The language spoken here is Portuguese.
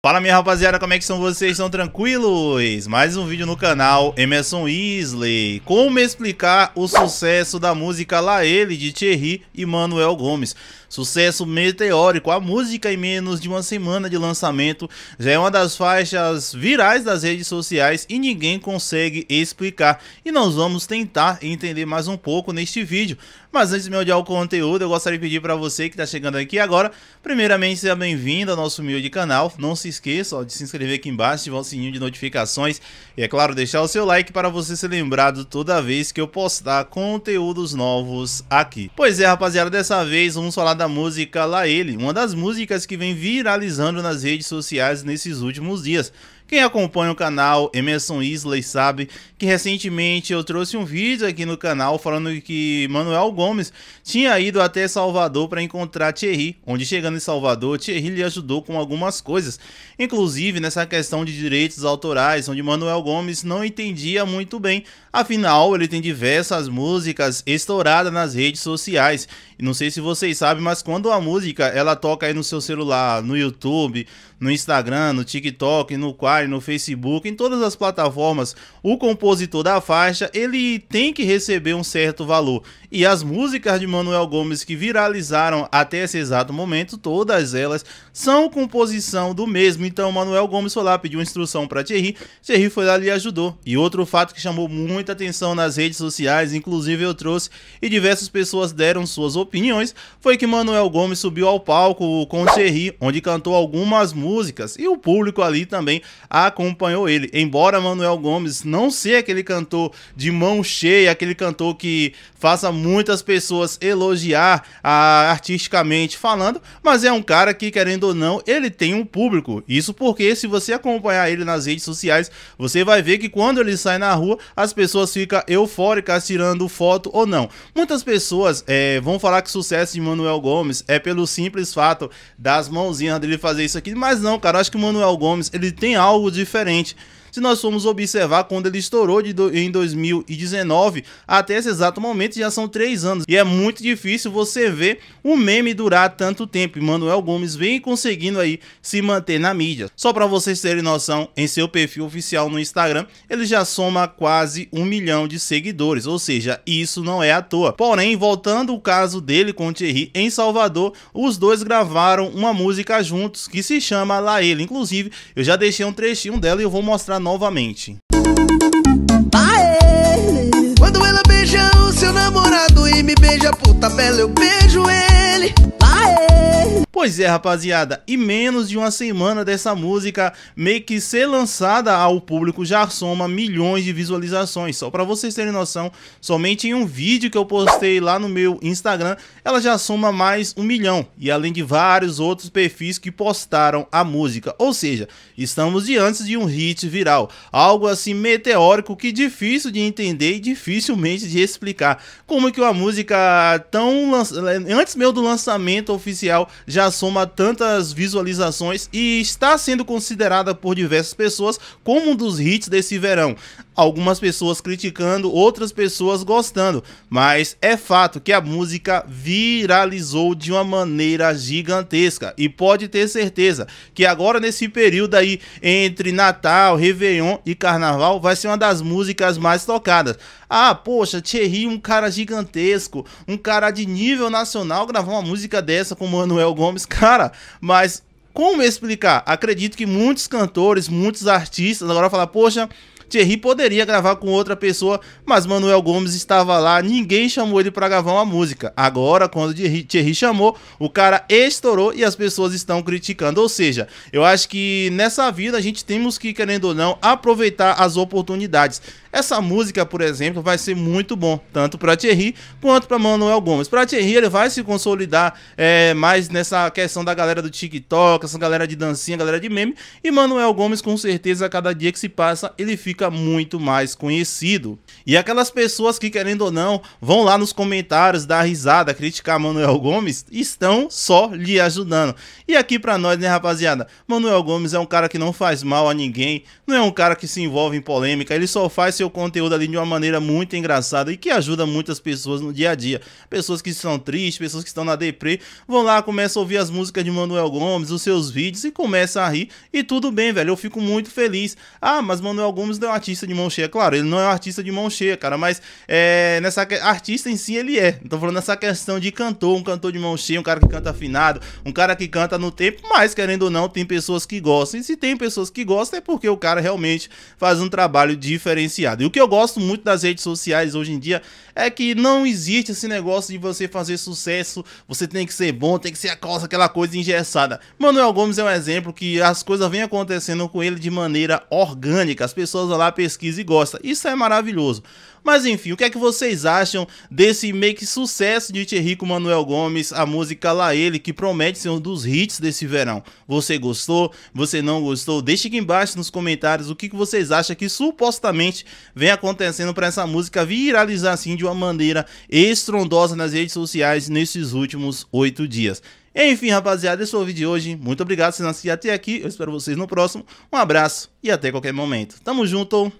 Fala minha rapaziada, como é que são vocês? Estão tranquilos? Mais um vídeo no canal Emerson Weasley Como explicar o sucesso da música La Ele de Thierry e Manuel Gomes Sucesso meteórico, a música em menos de uma semana de lançamento já é uma das faixas virais das redes sociais e ninguém consegue explicar. E nós vamos tentar entender mais um pouco neste vídeo. Mas antes de me odiar o conteúdo, eu gostaria de pedir para você que está chegando aqui agora, primeiramente seja bem-vindo ao nosso humilde canal. Não se esqueça ó, de se inscrever aqui embaixo, ativar o sininho de notificações e, é claro, deixar o seu like para você ser lembrado toda vez que eu postar conteúdos novos aqui. Pois é, rapaziada, dessa vez vamos falar chamada música Lá Ele, uma das músicas que vem viralizando nas redes sociais nesses últimos dias. Quem acompanha o canal Emerson Isley sabe que recentemente eu trouxe um vídeo aqui no canal falando que Manuel Gomes tinha ido até Salvador para encontrar Thierry, onde chegando em Salvador, Thierry lhe ajudou com algumas coisas, inclusive nessa questão de direitos autorais, onde Manuel Gomes não entendia muito bem, afinal ele tem diversas músicas estouradas nas redes sociais. não sei se vocês sabem, mas quando a música ela toca aí no seu celular, no YouTube, no Instagram, no TikTok, no quadro Spotify, no Facebook, em todas as plataformas, o compositor da faixa, ele tem que receber um certo valor. E as músicas de Manuel Gomes que viralizaram até esse exato momento, todas elas são composição do mesmo. Então Manuel Gomes foi lá, pediu instrução para Thierry, Thierry foi lá e ajudou. E outro fato que chamou muita atenção nas redes sociais, inclusive eu trouxe e diversas pessoas deram suas opiniões, foi que Manuel Gomes subiu ao palco com Thierry, onde cantou algumas músicas e o público ali também acompanhou ele. Embora Manuel Gomes não seja aquele cantor de mão cheia, aquele cantor que faça muitas pessoas elogiar a, ah, artisticamente falando, mas é um cara que, querendo ou não, ele tem um público. Isso porque se você acompanhar ele nas redes sociais, você vai ver que quando ele sai na rua, as pessoas ficam eufóricas tirando foto ou não. Muitas pessoas é, vão falar que o sucesso de Manuel Gomes é pelo simples fato das mãozinhas dele fazer isso aqui, mas não, cara, acho que o Manuel Gomes ele tem algo algo diferente. Se nós formos observar, quando ele estourou do, em 2019, até esse exato momento já são três anos. E é muito difícil você ver um meme durar tanto tempo. E Manuel Gomes vem conseguindo aí se manter na mídia. Só para vocês terem noção, em seu perfil oficial no Instagram, ele já soma quase um milhão de seguidores. Ou seja, isso não é à toa. Porém, voltando o caso dele com o Thierry em Salvador, os dois gravaram uma música juntos que se chama La Ele. Inclusive, eu já deixei um trechinho dela e eu vou mostrar ela novamente. quando ela beija o seu namorado e me beija por tabela, eu beijo ele. Pois é, rapaziada, e menos de uma semana dessa música meio que ser lançada ao público já soma milhões de visualizações. Só para vocês terem noção, somente em um vídeo que eu postei lá no meu Instagram, ela já soma mais um milhão. E além de vários outros perfis que postaram a música. Ou seja, estamos diante de um hit viral. Algo assim meteórico que difícil de entender e dificilmente de explicar. Como que uma música tão... Antes mesmo do lançamento oficial já soma tantas visualizações e está sendo considerada por diversas pessoas como um dos hits desse verão algumas pessoas criticando, outras pessoas gostando, mas é fato que a música viralizou de uma maneira gigantesca e pode ter certeza que agora nesse período aí entre Natal, Réveillon e Carnaval vai ser uma das músicas mais tocadas. Ah, poxa, Thierry, um cara gigantesco, um cara de nível nacional gravar uma música dessa com o Manuel Gomes, cara, mas como explicar? Acredito que muitos cantores, muitos artistas agora falar, poxa, Thierry poderia gravar com outra pessoa, mas Manuel Gomes estava lá, ninguém chamou ele para gravar uma música. Agora, quando Thierry, Thierry chamou, o cara estourou e as pessoas estão criticando. Ou seja, eu acho que nessa vida a gente temos que, querendo ou não, aproveitar as oportunidades. Essa música, por exemplo, vai ser muito bom, tanto para Thierry quanto para Manuel Gomes. Para Thierry, ele vai se consolidar é, mais nessa questão da galera do TikTok, essa galera de dancinha, galera de meme. E Manuel Gomes, com certeza, a cada dia que se passa, ele fica fica muito mais conhecido. E aquelas pessoas que, querendo ou não, vão lá nos comentários dar risada, criticar Manuel Gomes, estão só lhe ajudando. E aqui para nós, né, rapaziada? Manuel Gomes é um cara que não faz mal a ninguém, não é um cara que se envolve em polêmica, ele só faz seu conteúdo ali de uma maneira muito engraçada e que ajuda muitas pessoas no dia a dia. Pessoas que estão tristes, pessoas que estão na deprê, vão lá, começam a ouvir as músicas de Manuel Gomes, os seus vídeos e começam a rir. E tudo bem, velho, eu fico muito feliz. Ah, mas Manuel Gomes não é um artista de mão cheia. Claro, ele não é um artista de mão cheia, cara, mas é, nessa artista em si ele é. Então falando nessa questão de cantor, um cantor de mão cheia, um cara que canta afinado, um cara que canta no tempo, mas querendo ou não, tem pessoas que gostam. E se tem pessoas que gostam é porque o cara realmente faz um trabalho diferenciado. E o que eu gosto muito das redes sociais hoje em dia é que não existe esse negócio de você fazer sucesso, você tem que ser bom, tem que ser a causa, aquela coisa engessada. Manuel Gomes é um exemplo que as coisas vêm acontecendo com ele de maneira orgânica. As pessoas lá, pesquisa e gosta. Isso é maravilhoso. Mas enfim, o que é que vocês acham desse make sucesso de Thierry com Manuel Gomes, a música Lá Ele, que promete ser um dos hits desse verão? Você gostou? Você não gostou? Deixe aqui embaixo nos comentários o que, que vocês acham que supostamente vem acontecendo para essa música viralizar assim de uma maneira estrondosa nas redes sociais nesses últimos oito dias. Enfim, rapaziada, esse foi o vídeo de hoje. Muito obrigado por assistir até aqui. Eu espero vocês no próximo. Um abraço e até qualquer momento. Tamo junto.